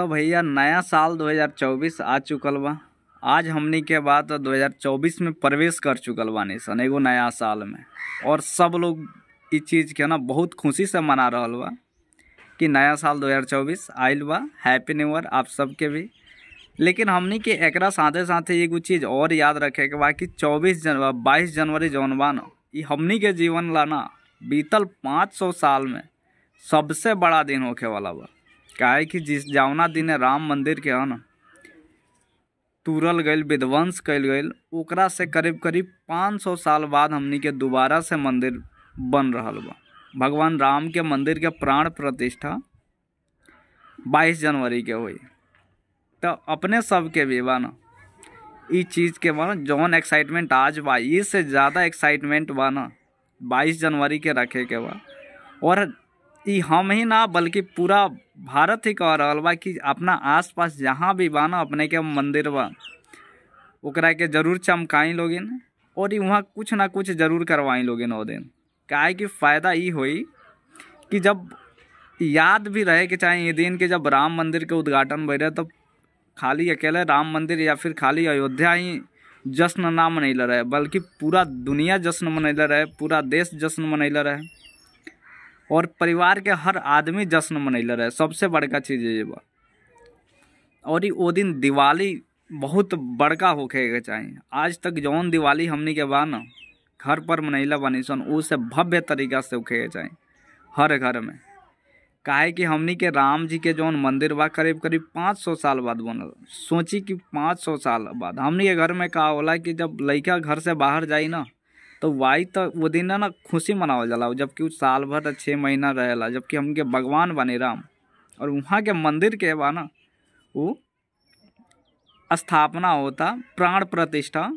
तो भैया नया साल 2024 आ चुकल बा आज हमनी के बाद 2024 में प्रवेश कर चुकल बानी सन एगो नया साल में और सब लोग इस चीज़ के ना बहुत खुशी से मना रहा बा कि नया साल 2024 आयल बा हैप्पी न्यू ईयर आप सबके भी लेकिन हमनी के एक साथे साथे एगो चीज़ और याद रखे के बा कि चौबीस जनवरी बाईस जनवरी जौन बा ना हमनी के जीवन ला ना बीतल पाँच सौ साल में सबसे बड़ा दिन होके वाला बा क्या कि जिस जवना दिन राम मंदिर के न तुरल गईल विध्वंस कल गई ओकरा से करीब करीब पाँच सौ साल बाद हमनी के दोबारा से मंदिर बन रहा बा भगवान राम के मंदिर के प्राण प्रतिष्ठा 22 जनवरी के हुई तो अपने सब के भी बा ना चीज़ के बाद जौन एक्साइटमेंट आज बा इससे ज़्यादा एक्साइटमेंट बा ना बाईस जनवरी के रखे के बा और ई हम ही ना बल्कि पूरा भारत ही कह रहा बा कि अपना आस पास जहाँ भी बा ना अपने के मंदिर बा ओकरा के जरूर चमकाई लोगिन और वहाँ कुछ ना कुछ जरूर करवाई लोगिन वो दिन क्या कि फ़ायदा ये हो कि जब याद भी रहे के चाहे ये दिन के जब राम मंदिर के उद्घाटन भर तब तो खाली अकेले राम मंदिर या फिर खाली अयोध्या ही जश्न ना मनैल रहे बल्कि पूरा दुनिया जश्न मनैल रहे पूरा देश जश्न मनैल रहे और परिवार के हर आदमी जश्न मनैल रहे सबसे बड़का चीज़ ये बा और वो दिन दिवाली बहुत बड़का होके के चाहिए आज तक जौन दिवाली हमने के बा ना घर पर मनैला बनी सन उसे भव्य तरीका से उखे के चाहिए हर घर में काहे कि हमने के राम जी के जौन मंदिर बा करीब करीब पाँच सौ साल बाद बनल सोची कि पाँच सौ साल बाद हमने के घर में का होला कि जब लड़का घर से बाहर जाई ना तो वाई तो वो दिन ना खुशी मनावल जाला जबकि साल भर छः महीना रहेला जबकि हमके भगवान बने राम और वहाँ के मंदिर के बा ना वो स्थापना होता प्राण प्रतिष्ठा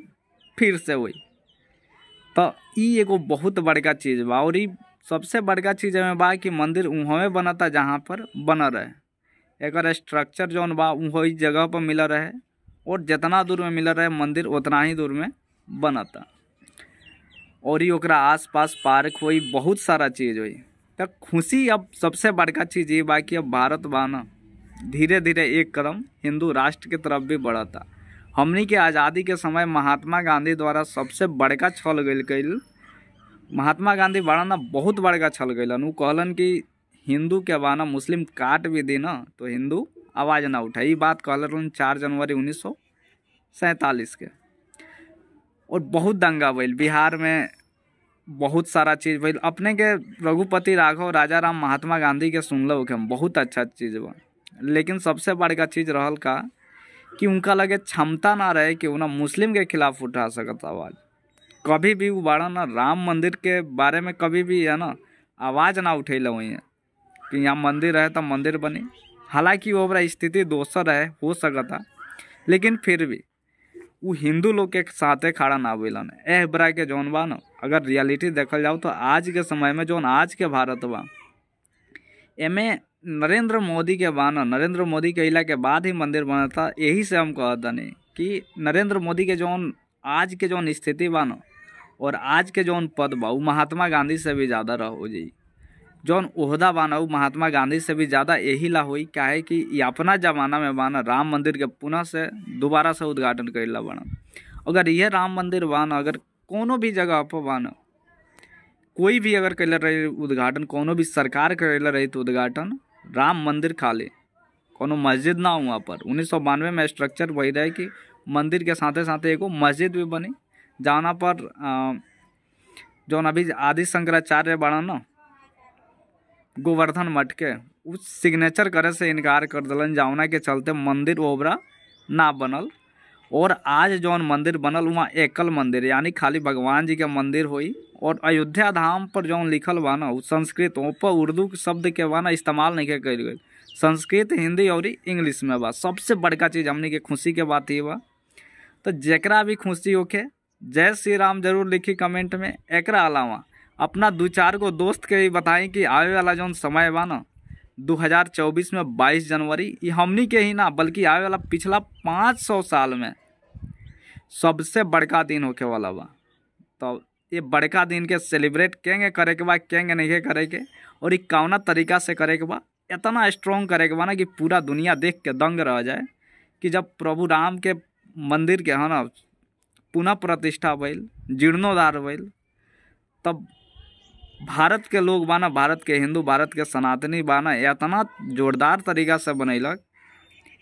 फिर से हुई तो एगो बहुत बड़का चीज़ बा और सबसे बड़का चीज़ हमें बा कि मंदिर उहें बनता जहाँ पर बना रहे एक स्ट्रक्चर जौन बा वही जगह पर मिला रहे और जितना दूर में मिला रहे मंदिर उतना ही दूर में बनता और ओकरा आसपास पार्क हुई बहुत सारा चीज़ हुई तो खुशी अब सबसे बड़का चीज़ ये बा कि अब भारत बाना धीरे धीरे एक कदम हिंदू राष्ट्र के तरफ भी बढ़ता हमनी के आज़ादी के समय महात्मा गांधी द्वारा सबसे बड़का छल गल महात्मा गांधी बड़ा ना बहुत बड़का छल गलन उ कहलन कि हिंदू के बाना मुस्लिम काट भी दी ना तो हिंदू आवाज़ ना ये बात कहल चार जनवरी उन्नीस सौ सैंतालीस के और बहुत दंगा भइल बिहार में बहुत सारा चीज़ भइल अपने के रघुपति राघव राजा राम महात्मा गांधी के सुनल के बहुत अच्छा चीज़ बा लेकिन सबसे बड़का चीज़ रहल का कि उनका लगे क्षमता ना रहे कि उन्हें मुस्लिम के खिलाफ उठा सकत आवाज़ कभी भी वो ना राम मंदिर के बारे में कभी भी है ना आवाज़ ना उठेला वहीं है। कि यहाँ मंदिर है तो मंदिर बनी हालांकि ओवरा स्थिति दोसर है हो सकता लेकिन फिर भी उ हिंदू लोग के साथे खड़ा ना बुलन एह बरा के जौन बा ना अगर रियलिटी देखल जाओ तो आज के समय में जौन आज के भारत बा एमें नरेंद्र मोदी के बा नरेंद्र मोदी के अला के बाद ही मंदिर बनता था यही से हम कहत कि नरेंद्र मोदी के जौन आज के जौन स्थिति बा न और आज के जौन पद बा महात्मा गांधी से भी ज़्यादा रहो जी जौन उहदा बान उ महात्मा गांधी से भी ज़्यादा यही ला हुई काहे कि अपना जमाना में बान राम मंदिर के पुनः से दोबारा से उद्घाटन ला बन अगर यह राम मंदिर बान अगर कोनो भी जगह पर बान कोई भी अगर कर रहे उद्घाटन कोनो भी सरकार करेला रही तो उद्घाटन राम मंदिर खाली कोनो मस्जिद ना हुआ पर उन्नीस सौ बानवे में स्ट्रक्चर वही रहे कि मंदिर के साथे साथे एगो मस्जिद भी बनी जाना पर जौन अभी आदि शंकराचार्य बना ना गोवर्धन मठ के उ सिग्नेचर करे से इनकार कर दिलन जौना के चलते मंदिर ओबरा ना बनल और आज जौन मंदिर बनल वहाँ एकल मंदिर यानी खाली भगवान जी के मंदिर हुई और अयोध्या धाम पर जौन लिखल बा ना संस्कृत पर उर्दू शब्द के बा ना इस्तेमाल नहीं कर गई संस्कृत हिंदी और इंग्लिश में बा सबसे बड़का चीज़ हमने के खुशी के बात ये बा तो जरा भी खुशी होके जय श्री राम जरूर लिखी कमेंट में एक अलावा अपना दो चार को दोस्त के बताएं कि आवे वाला जो समय बा ना 2024 में 22 जनवरी ये हमनी के ही ना बल्कि आवे वाला पिछला 500 साल में सबसे बड़का दिन होके वाला बा तो ये बड़का दिन के सेलिब्रेट कहेंगे करे के बा कहेंगे नहीं करे के और ये कौना तरीका से करे के बा इतना स्ट्रॉन्ग करे के बा ना कि पूरा दुनिया देख के दंग रह जाए कि जब प्रभु राम के मंदिर के है हाँ ना पुनः प्रतिष्ठा भइल जीर्णोद्धार भल तब भारत के लोग बाना भारत के हिंदू भारत के सनातनी बाना इतना जोरदार तरीका से बनैलक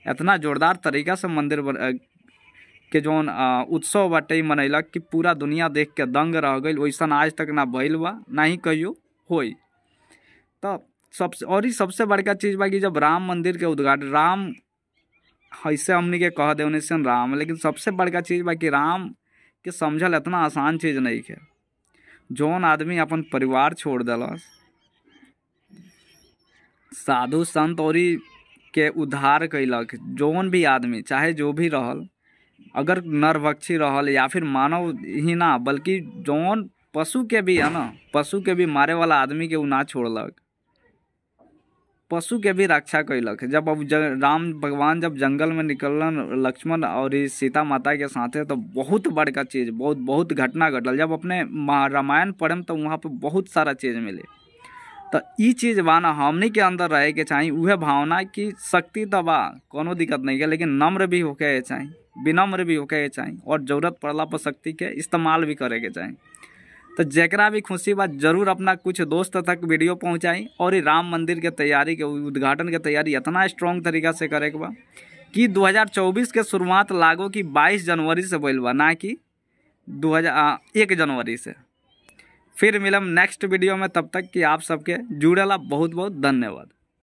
इतना जोरदार तरीका से मंदिर बन, के जौन उत्सव बटे मनैलक कि पूरा दुनिया देख के दंग रह गई वैसा आज तक ना बैल बा ना ही कहियो हो तो सबसे और ही सबसे बड़का चीज़ बा कि जब राम मंदिर के उद्घाटन राम ऐसे हमने के कह देने से राम लेकिन सबसे बड़का चीज़ बा कि राम के समझल इतना आसान चीज़ नहीं है जौन आदमी अपन परिवार छोड़ देलस साधु संत और के उद्धार कैलक जौन भी आदमी चाहे जो भी रहल अगर नरभक्षी रहल या फिर मानव ही ना बल्कि जौन पशु के भी है ना पशु के भी मारे वाला आदमी के उ ना छोड़लक पशु के भी रक्षा कैलक जब अब राम भगवान जब जंगल में निकलन लक्ष्मण और सीता माता के साथ है तो बहुत बड़का चीज़ बहुत बहुत घटना घटल जब अपने रामायण पढ़म तो वहाँ पर बहुत सारा चीज़ मिले तो चीज़ बा ना हमने के अंदर रहे के चाहिए वह भावना की शक्ति तो बा कोनो दिक्कत नहीं है लेकिन नम्र भी होके चाहे विनम्र भी होके चाहिए और ज़रूरत पड़ला पर शक्ति के इस्तेमाल भी करे के चाहिए तो जरा भी खुशी बात जरूर अपना कुछ दोस्त तक वीडियो पहुँचाई और राम मंदिर के तैयारी के उद्घाटन के तैयारी इतना स्ट्रॉन्ग तरीका से करे के बा कि 2024 के शुरुआत लागो कि 22 जनवरी से बोल बा ना कि दो एक जनवरी से फिर मिलम नेक्स्ट वीडियो में तब तक कि आप सबके जुड़ेला बहुत बहुत धन्यवाद